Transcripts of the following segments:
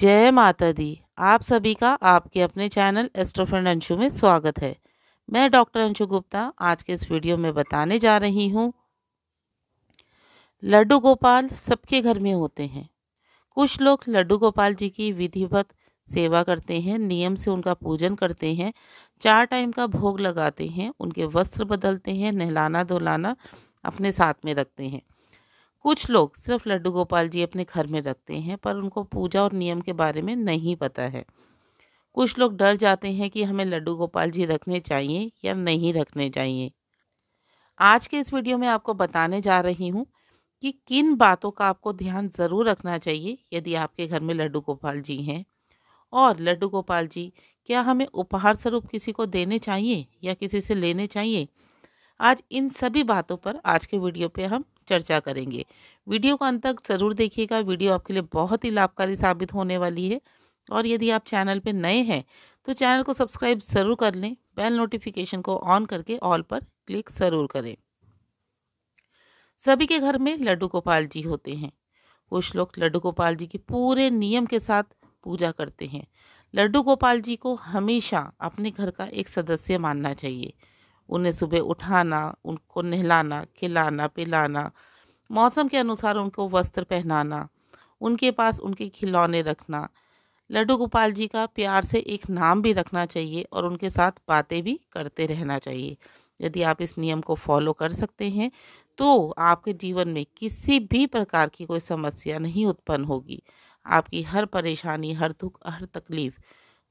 जय माता दी आप सभी का आपके अपने चैनल एस्ट्रोफ्रेंड अंशु में स्वागत है मैं डॉक्टर अंशु गुप्ता आज के इस वीडियो में बताने जा रही हूँ लड्डू गोपाल सबके घर में होते हैं कुछ लोग लड्डू गोपाल जी की विधिवत सेवा करते हैं नियम से उनका पूजन करते हैं चार टाइम का भोग लगाते हैं उनके वस्त्र बदलते हैं नहलाना धुलाना अपने साथ में रखते हैं कुछ लोग सिर्फ लड्डू गोपाल जी अपने घर में रखते हैं पर उनको पूजा और नियम के बारे में नहीं पता है कुछ लोग डर जाते हैं कि हमें लड्डू गोपाल जी रखने चाहिए या नहीं रखने चाहिए आज के इस वीडियो में आपको बताने जा रही हूँ कि किन बातों का आपको ध्यान ज़रूर रखना चाहिए यदि आपके घर में लड्डू गोपाल जी हैं और लड्डू गोपाल जी क्या हमें उपहार स्वरूप किसी को देने चाहिए या किसी से लेने चाहिए आज इन सभी बातों पर आज के वीडियो पे हम चर्चा करेंगे वीडियो को अंत तक ज़रूर देखिएगा वीडियो आपके लिए बहुत ही लाभकारी साबित होने वाली है और यदि आप चैनल पर नए हैं तो चैनल को सब्सक्राइब ज़रूर कर लें बेल नोटिफिकेशन को ऑन करके ऑल पर क्लिक ज़रूर करें सभी के घर में लड्डू गोपाल जी होते हैं कुछ लोग लड्डू गोपाल जी की पूरे नियम के साथ पूजा करते हैं लड्डू गोपाल जी को हमेशा अपने घर का एक सदस्य मानना चाहिए उन्हें सुबह उठाना उनको नहलाना खिलाना पिलाना मौसम के अनुसार उनको वस्त्र पहनाना उनके पास उनके खिलौने रखना लड्डू गोपाल जी का प्यार से एक नाम भी रखना चाहिए और उनके साथ बातें भी करते रहना चाहिए यदि आप इस नियम को फॉलो कर सकते हैं तो आपके जीवन में किसी भी प्रकार की कोई समस्या नहीं उत्पन्न होगी आपकी हर परेशानी हर दुख हर तकलीफ़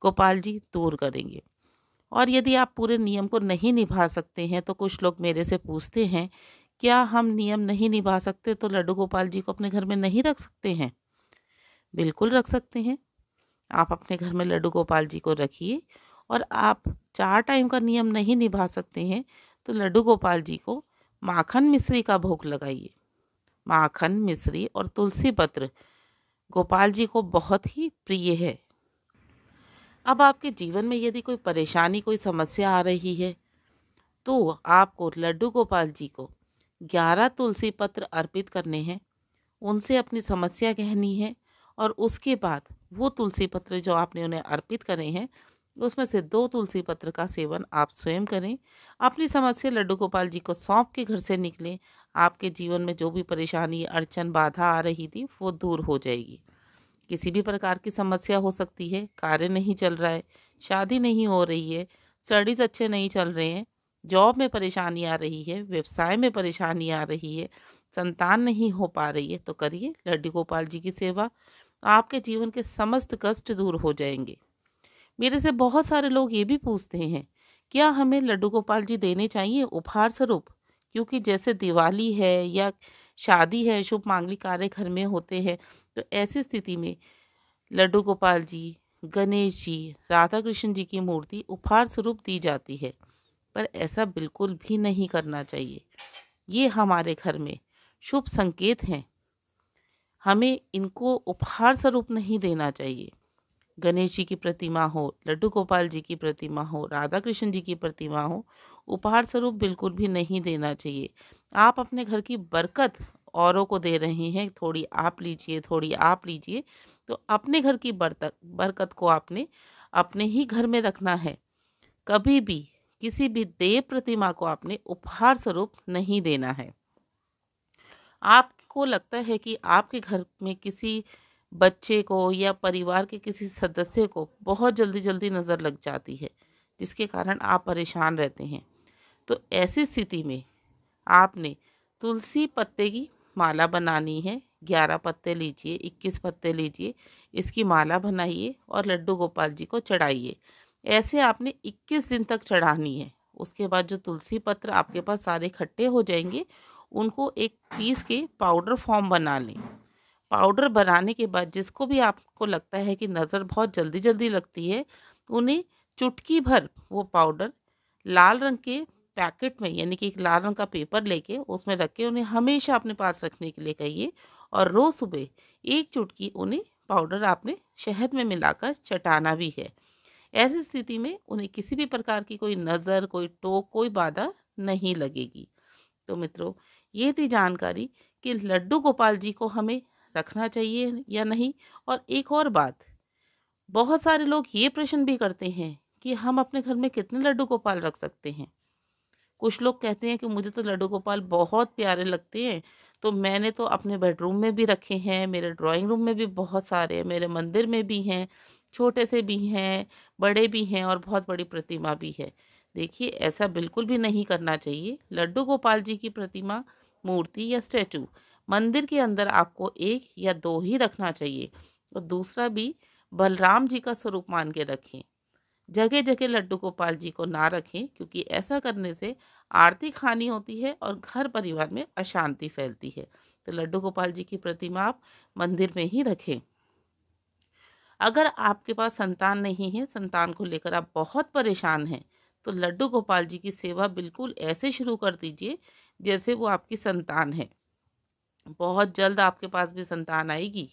गोपाल जी दूर करेंगे और यदि आप पूरे नियम को नहीं निभा सकते हैं तो कुछ लोग मेरे से पूछते हैं क्या हम नियम नहीं निभा सकते तो लड्डू गोपाल जी को अपने घर में नहीं रख सकते हैं बिल्कुल रख सकते हैं आप अपने घर में लड्डू गोपाल जी को रखिए और आप चार टाइम का नियम नहीं निभा सकते हैं तो लड्डू गोपाल जी को माखन मिश्री का भोग लगाइए माखन मिश्री और तुलसी पत्र गोपाल जी को बहुत ही प्रिय है अब आपके जीवन में यदि कोई परेशानी कोई समस्या आ रही है तो आपको लड्डू गोपाल जी को ग्यारह तुलसी पत्र अर्पित करने हैं उनसे अपनी समस्या कहनी है और उसके बाद वो तुलसी पत्र जो आपने उन्हें अर्पित करे हैं उसमें से दो तुलसी पत्र का सेवन आप स्वयं करें अपनी समस्या लड्डू गोपाल जी को सौंप के घर से निकलें आपके जीवन में जो भी परेशानी अड़चन बाधा आ रही थी वो दूर हो जाएगी किसी भी प्रकार की समस्या हो सकती है कार्य नहीं चल रहा है शादी नहीं हो रही है स्टडीज़ अच्छे नहीं चल रहे हैं जॉब में परेशानी आ रही है व्यवसाय में परेशानी आ रही है संतान नहीं हो पा रही है तो करिए लड्डू गोपाल जी की सेवा आपके जीवन के समस्त कष्ट दूर हो जाएंगे मेरे से बहुत सारे लोग ये भी पूछते हैं क्या हमें लड्डू गोपाल जी देने चाहिए उपहार स्वरूप क्योंकि जैसे दिवाली है या शादी है शुभ मांगलिक कार्य घर में होते हैं तो ऐसी स्थिति में लड्डू गोपाल जी गणेश जी राधा कृष्ण जी की मूर्ति उपहार स्वरूप दी जाती है पर ऐसा बिल्कुल भी नहीं करना चाहिए ये हमारे घर में शुभ संकेत हैं हमें इनको उपहार स्वरूप नहीं देना चाहिए गणेश जी की प्रतिमा हो लड्डू गोपाल जी की प्रतिमा हो राधा कृष्ण जी की प्रतिमा हो उपहार स्वरूप बिल्कुल भी नहीं देना चाहिए आप अपने घर की बरकत औरों को दे रहे हैं थोड़ी आप लीजिए थोड़ी आप लीजिए तो अपने घर की बरतक बरकत को आपने अपने ही घर में रखना है कभी भी किसी भी देव प्रतिमा को आपने उपहार स्वरूप नहीं देना है आपको लगता है कि आपके घर में किसी बच्चे को या परिवार के किसी सदस्य को बहुत जल्दी जल्दी नज़र लग जाती है जिसके कारण आप परेशान रहते हैं तो ऐसी स्थिति में आपने तुलसी पत्ते की माला बनानी है ग्यारह पत्ते लीजिए इक्कीस पत्ते लीजिए इसकी माला बनाइए और लड्डू गोपाल जी को चढ़ाइए ऐसे आपने इक्कीस दिन तक चढ़ानी है उसके बाद जो तुलसी पत्र आपके पास सारे इकट्ठे हो जाएंगे उनको एक पीस के पाउडर फॉर्म बना लें पाउडर बनाने के बाद जिसको भी आपको लगता है कि नज़र बहुत जल्दी जल्दी लगती है उन्हें चुटकी भर वो पाउडर लाल रंग के पैकेट में यानी कि एक लाल रंग का पेपर लेके उसमें रख के उन्हें हमेशा अपने पास रखने के लिए कहिए और रोज़ सुबह एक चुटकी उन्हें पाउडर आपने शहद में मिलाकर चटाना भी है ऐसी स्थिति में उन्हें किसी भी प्रकार की कोई नज़र कोई टोक कोई बाधा नहीं लगेगी तो मित्रों ये थी जानकारी कि लड्डू गोपाल जी को हमें रखना चाहिए या नहीं और एक और बात बहुत सारे लोग ये प्रश्न भी करते हैं कि हम अपने घर में कितने लड्डू गोपाल रख सकते हैं कुछ लोग कहते हैं कि मुझे तो लड्डू गोपाल बहुत प्यारे लगते हैं तो मैंने तो अपने बेडरूम में भी रखे हैं मेरे ड्राइंग रूम में भी बहुत सारे हैं मेरे मंदिर में भी हैं छोटे से भी हैं बड़े भी हैं और बहुत बड़ी प्रतिमा भी है देखिए ऐसा बिल्कुल भी नहीं करना चाहिए लड्डू गोपाल जी की प्रतिमा मूर्ति या स्टैचू मंदिर के अंदर आपको एक या दो ही रखना चाहिए और दूसरा भी बलराम जी का स्वरूप मान के रखें जगह जगह लड्डू गोपाल जी को ना रखें क्योंकि ऐसा करने से आर्थिक हानि होती है और घर परिवार में अशांति फैलती है तो लड्डू गोपाल जी की प्रतिमा आप मंदिर में ही रखें अगर आपके पास संतान नहीं है संतान को लेकर आप बहुत परेशान हैं तो लड्डू गोपाल जी की सेवा बिल्कुल ऐसे शुरू कर दीजिए जैसे वो आपकी संतान है बहुत जल्द आपके पास भी संतान आएगी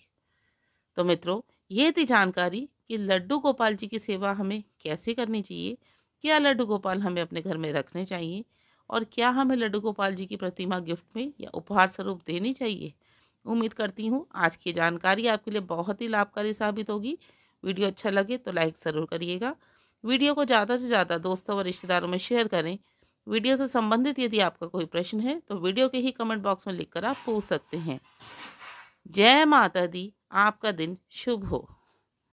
तो मित्रों ये थी जानकारी कि लड्डू गोपाल जी की सेवा हमें कैसे करनी चाहिए क्या लड्डू गोपाल हमें अपने घर में रखने चाहिए और क्या हमें लड्डू गोपाल जी की प्रतिमा गिफ्ट में या उपहार स्वरूप देनी चाहिए उम्मीद करती हूँ आज की जानकारी आपके लिए बहुत ही लाभकारी साबित होगी वीडियो अच्छा लगे तो लाइक ज़रूर करिएगा वीडियो को ज़्यादा से ज़्यादा दोस्तों और रिश्तेदारों में शेयर करें वीडियो से संबंधित यदि आपका कोई प्रश्न है तो वीडियो के ही कमेंट बॉक्स में लिखकर आप पूछ सकते हैं जय माता दी आपका दिन शुभ हो